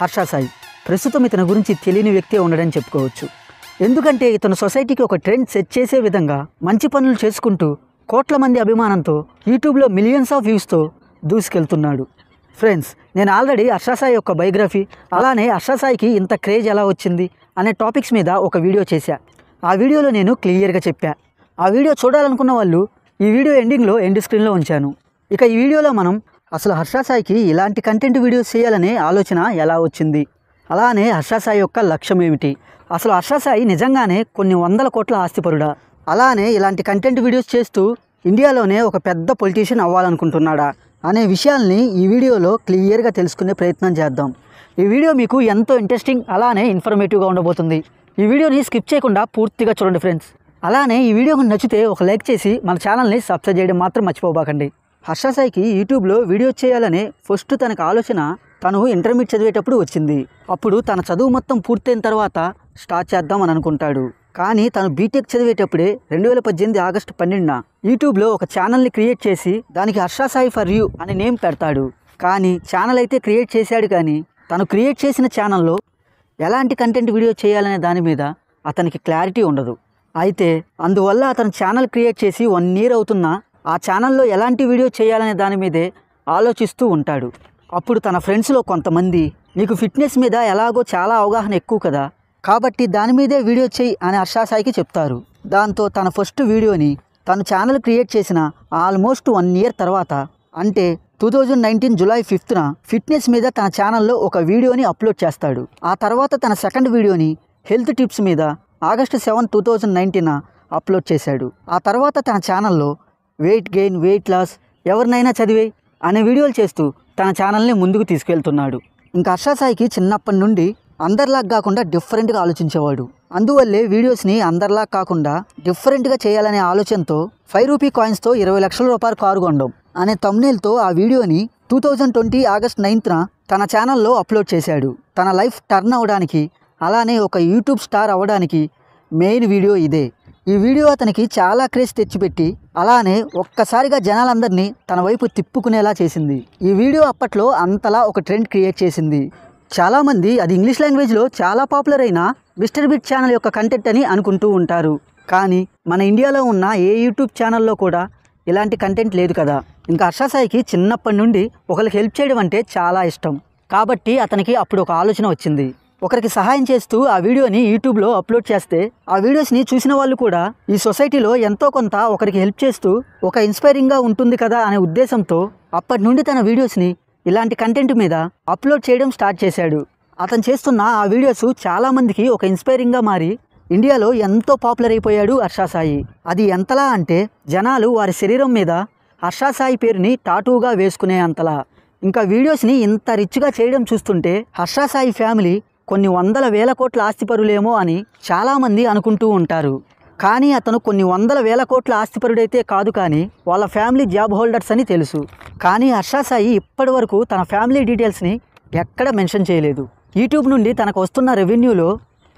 హర్ష సాయి ప్రస్తుతం ఇతని గురించి తెలియని వ్యక్తే ఉండడని చెప్పుకోవచ్చు ఎందుకంటే ఇతను సొసైటీకి ఒక ట్రెండ్ సెట్ చేసే విధంగా మంచి పనులు చేసుకుంటూ కోట్ల మంది అభిమానంతో యూట్యూబ్లో మిలియన్స్ ఆఫ్ వ్యూస్తో దూసుకెళ్తున్నాడు ఫ్రెండ్స్ నేను ఆల్రెడీ హర్షసాయి యొక్క బయోగ్రఫీ అలానే హర్షసాయికి ఇంత క్రేజ్ ఎలా వచ్చింది అనే టాపిక్స్ మీద ఒక వీడియో చేశా ఆ వీడియోలో నేను క్లియర్గా చెప్పా ఆ వీడియో చూడాలనుకున్న వాళ్ళు ఈ వీడియో ఎండింగ్లో ఎండ్ స్క్రీన్లో ఉంచాను ఇక ఈ వీడియోలో మనం అసలు హర్షాసాయికి ఇలాంటి కంటెంట్ వీడియోస్ చేయాలనే ఆలోచన ఎలా వచ్చింది అలానే హర్షాసాయి యొక్క లక్ష్యం ఏమిటి అసలు హర్షాసాయి నిజంగానే కొన్ని వందల కోట్ల ఆస్తిపరుడా అలానే ఇలాంటి కంటెంట్ వీడియోస్ చేస్తూ ఇండియాలోనే ఒక పెద్ద పొలిటీషియన్ అవ్వాలనుకుంటున్నాడా అనే విషయాల్ని ఈ వీడియోలో క్లియర్గా తెలుసుకునే ప్రయత్నం చేద్దాం ఈ వీడియో మీకు ఎంతో ఇంట్రెస్టింగ్ అలానే ఇన్ఫర్మేటివ్గా ఉండబోతుంది ఈ వీడియోని స్కిప్ చేయకుండా పూర్తిగా చూడండి ఫ్రెండ్స్ అలానే ఈ వీడియోకు నచ్చితే ఒక లైక్ చేసి మన ఛానల్ని సబ్స్క్రైబ్ చేయడం మాత్రం మర్చిపోబాకండి హర్షాసాయికి యూట్యూబ్లో వీడియో చేయాలనే ఫస్ట్ తనకు ఆలోచన తను ఇంటర్మీడియట్ చదివేటప్పుడు వచ్చింది అప్పుడు తన చదువు మొత్తం పూర్తయిన తర్వాత స్టార్ట్ చేద్దాం అని అనుకుంటాడు కానీ తను బీటెక్ చదివేటప్పుడే రెండు వేల పద్దెనిమిది ఆగస్టు పన్నెండున యూట్యూబ్లో ఒక ఛానల్ని క్రియేట్ చేసి దానికి హర్షాసాయి ఫర్ యూ అనే నేమ్ పెడతాడు కానీ ఛానల్ అయితే క్రియేట్ చేశాడు కానీ తను క్రియేట్ చేసిన ఛానల్లో ఎలాంటి కంటెంట్ వీడియో చేయాలనే దాని మీద అతనికి క్లారిటీ ఉండదు అయితే అందువల్ల అతను ఛానల్ క్రియేట్ చేసి వన్ ఇయర్ అవుతున్నా ఆ ఛానల్లో ఎలాంటి వీడియో చేయాలనే దాని మీదే ఆలోచిస్తూ ఉంటాడు అప్పుడు తన ఫ్రెండ్స్లో కొంతమంది నీకు ఫిట్నెస్ మీద ఎలాగో చాలా అవగాహన ఎక్కువ కదా కాబట్టి దాని మీదే వీడియో చేయి అని హర్షాసాయికి చెప్తారు దాంతో తన ఫస్ట్ వీడియోని తను ఛానల్ క్రియేట్ చేసిన ఆల్మోస్ట్ వన్ ఇయర్ తర్వాత అంటే టూ థౌజండ్ నైన్టీన్ జులై ఫిఫ్త్న ఫిట్నెస్ మీద తన ఛానల్లో ఒక వీడియోని అప్లోడ్ చేస్తాడు ఆ తర్వాత తన సెకండ్ వీడియోని హెల్త్ టిప్స్ మీద August seven two thousand nineteen upload చేశాడు ఆ తర్వాత తన ఛానల్లో వెయిట్ గెయిన్ వెయిట్ లాస్ ఎవరినైనా చదివే అనే వీడియోలు చేస్తూ తన ఛానల్ని ముందుకు తీసుకెళ్తున్నాడు ఇంకా హర్షాసాయికి చిన్నప్పటి నుండి అందరిలా కాకుండా డిఫరెంట్గా ఆలోచించేవాడు అందువల్లే వీడియోస్ని అందరిలా కాకుండా డిఫరెంట్గా చేయాలనే ఆలోచనతో ఫైవ్ రూపీ కాయిన్స్తో ఇరవై లక్షల రూపాయలు కారు కొండం అనే తమ్నేల్తో ఆ వీడియోని టూ థౌజండ్ ట్వంటీ ఆగస్ట్ నైన్త్న తన ఛానల్లో అప్లోడ్ చేశాడు తన లైఫ్ టర్న్ అవడానికి అలానే ఒక యూట్యూబ్ స్టార్ అవ్వడానికి మెయిన్ వీడియో ఇదే ఈ వీడియో అతనికి చాలా క్రేజ్ తెచ్చిపెట్టి అలానే ఒక్కసారిగా జనాలందరినీ తన వైపు తిప్పుకునేలా చేసింది ఈ వీడియో అప్పట్లో అంతలా ఒక ట్రెండ్ క్రియేట్ చేసింది చాలామంది అది ఇంగ్లీష్ లాంగ్వేజ్లో చాలా పాపులర్ అయిన మిస్టర్ బిట్ ఛానల్ యొక్క కంటెంట్ అని అనుకుంటూ ఉంటారు కానీ మన ఇండియాలో ఉన్న ఏ యూట్యూబ్ ఛానల్లో కూడా ఇలాంటి కంటెంట్ లేదు కదా ఇంకా హర్షాసాయికి చిన్నప్పటి నుండి ఒకరికి హెల్ప్ చేయడం అంటే చాలా ఇష్టం కాబట్టి అతనికి అప్పుడు ఒక ఆలోచన వచ్చింది ఒకరికి సహాయం చేస్తూ ఆ వీడియోని యూట్యూబ్లో అప్లోడ్ చేస్తే ఆ వీడియోస్ని చూసిన వాళ్ళు కూడా ఈ సొసైటీలో ఎంతో కొంత ఒకరికి హెల్ప్ చేస్తూ ఒక ఇన్స్పైరింగ్గా ఉంటుంది కదా అనే ఉద్దేశంతో అప్పటి నుండి తన వీడియోస్ని ఇలాంటి కంటెంట్ మీద అప్లోడ్ చేయడం స్టార్ట్ చేశాడు అతను చేస్తున్న ఆ వీడియోస్ చాలామందికి ఒక ఇన్స్పైరింగ్గా మారి ఇండియాలో ఎంతో పాపులర్ అయిపోయాడు హర్షాసాయి అది ఎంతలా అంటే జనాలు వారి శరీరం మీద హర్షాసాయి పేరుని టాటూగా వేసుకునే అంతలా ఇంకా వీడియోస్ని ఇంత రిచ్గా చేయడం చూస్తుంటే హర్షాసాయి ఫ్యామిలీ కొన్ని వందల వేల కోట్ల ఆస్తిపరులేమో అని చాలామంది అనుకుంటూ ఉంటారు కానీ అతను కొన్ని వందల వేల కోట్ల ఆస్తిపరుడైతే కాదు కానీ వాళ్ళ ఫ్యామిలీ జాబ్ హోల్డర్స్ అని తెలుసు కానీ హర్షాసాయి ఇప్పటి వరకు తన ఫ్యామిలీ డీటెయిల్స్ని ఎక్కడ మెన్షన్ చేయలేదు యూట్యూబ్ నుండి తనకు వస్తున్న రెవెన్యూలో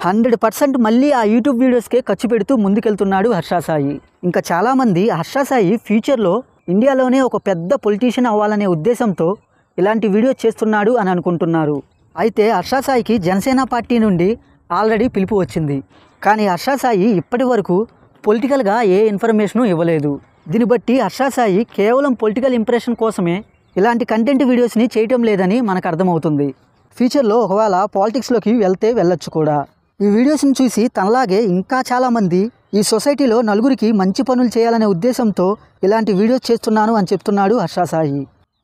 హండ్రెడ్ పర్సెంట్ మళ్ళీ ఆ యూట్యూబ్ వీడియోస్కే ఖర్చు పెడుతూ ముందుకెళ్తున్నాడు హర్షాసాయి ఇంకా చాలామంది హర్షాసాయి ఫ్యూచర్లో ఇండియాలోనే ఒక పెద్ద పొలిటీషియన్ అవ్వాలనే ఉద్దేశంతో ఇలాంటి వీడియో చేస్తున్నాడు అని అనుకుంటున్నారు అయితే హర్షాసాయికి జనసేన పార్టీ నుండి ఆల్రెడీ పిలుపు వచ్చింది కానీ హర్షాసాయి ఇప్పటి వరకు పొలిటికల్గా ఏ ఇన్ఫర్మేషను ఇవ్వలేదు దీన్ని బట్టి హర్షాసాయి కేవలం పొలిటికల్ ఇంప్రెషన్ కోసమే ఇలాంటి కంటెంట్ వీడియోస్ని చేయటం లేదని మనకు అర్థమవుతుంది ఫ్యూచర్లో ఒకవేళ పాలిటిక్స్లోకి వెళ్తే వెళ్ళొచ్చు కూడా ఈ వీడియోస్ని చూసి తనలాగే ఇంకా చాలామంది ఈ సొసైటీలో నలుగురికి మంచి పనులు చేయాలనే ఉద్దేశంతో ఇలాంటి వీడియోస్ చేస్తున్నాను అని చెప్తున్నాడు హర్షాసాయి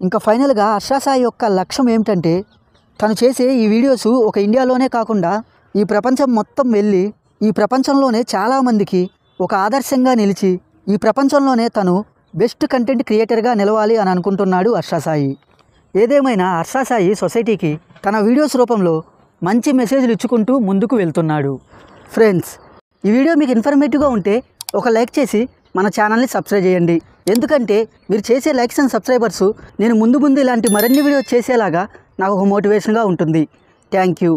ఇంకా ఫైనల్గా హర్షాసాయి యొక్క లక్ష్యం ఏమిటంటే తను చేసే ఈ వీడియోస్ ఒక ఇండియాలోనే కాకుండా ఈ ప్రపంచం మొత్తం వెళ్ళి ఈ ప్రపంచంలోనే చాలామందికి ఒక ఆదర్శంగా నిలిచి ఈ ప్రపంచంలోనే తను బెస్ట్ కంటెంట్ క్రియేటర్గా నిలవాలి అని అనుకుంటున్నాడు హర్షాసాయి ఏదేమైనా హర్షాసాయి సొసైటీకి తన వీడియోస్ రూపంలో మంచి మెసేజ్లు ఇచ్చుకుంటూ ముందుకు వెళ్తున్నాడు ఫ్రెండ్స్ ఈ వీడియో మీకు ఇన్ఫర్మేటివ్గా ఉంటే ఒక లైక్ చేసి మన ఛానల్ని సబ్స్క్రైబ్ చేయండి ఎందుకంటే మీరు చేసే లైక్స్ అండ్ సబ్స్క్రైబర్స్ నేను ముందు ముందు ఇలాంటి మరిన్ని వీడియోస్ చేసేలాగా నాకు ఒక మోటివేషన్గా ఉంటుంది థ్యాంక్ యూ